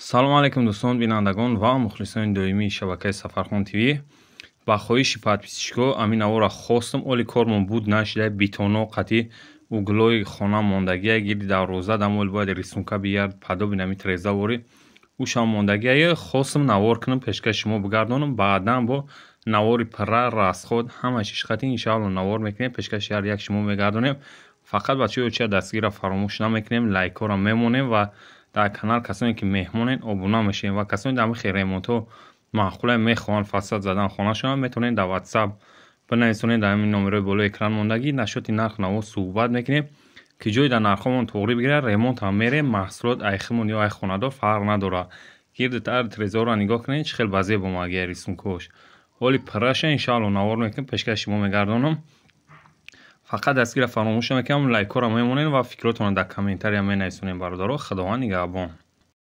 салому алайкум дӯстон бинандагон ва мухлисони доимии шабакаи сафархон тв ба хоҳиши падписишгоҳ аминаворо хостум оли кормон буд нашида битоноқати углои хона мондагия гирди дарроза дамол бояд рисунка бияд падо бинами трезавори ӯшам мондагия ё хостум навор кунам пешкаш шумо бигардонам баъдан бо навори пара расход ҳама чиш қатӣ иншаалло навор мекунем пешкаш ҳар як шумо мегардонем фақат ба чиё чия дастгира фаромӯш намекунем лайкора мемонем ва дар канал касоне ки меҳмонен обуна мешавем ва касоне дар амихи ремонтҳо маъқула мехоҳанд фасад задан хонашона метавонед дар ватсап бинависонед дар ҳамин номерои болои экран мондагӣ нашоти нарх навоз суҳбат мекунем ки ҷое дар нархҳомон туғри бигирад ремонтам мерем маҳсулот айхимон ё ай хонадор фарқ надорад гирди тар трезорро нигоҳ кунед чӣ хел ба зебо магия рисункош оли пирраша иншаалло навор мекунем пешкаши шумо мегардонам фақат дастгира фаромӯш намекам лайкҳоро мемонен ва фикротонро дар комментария менависонем бародаро худованигабон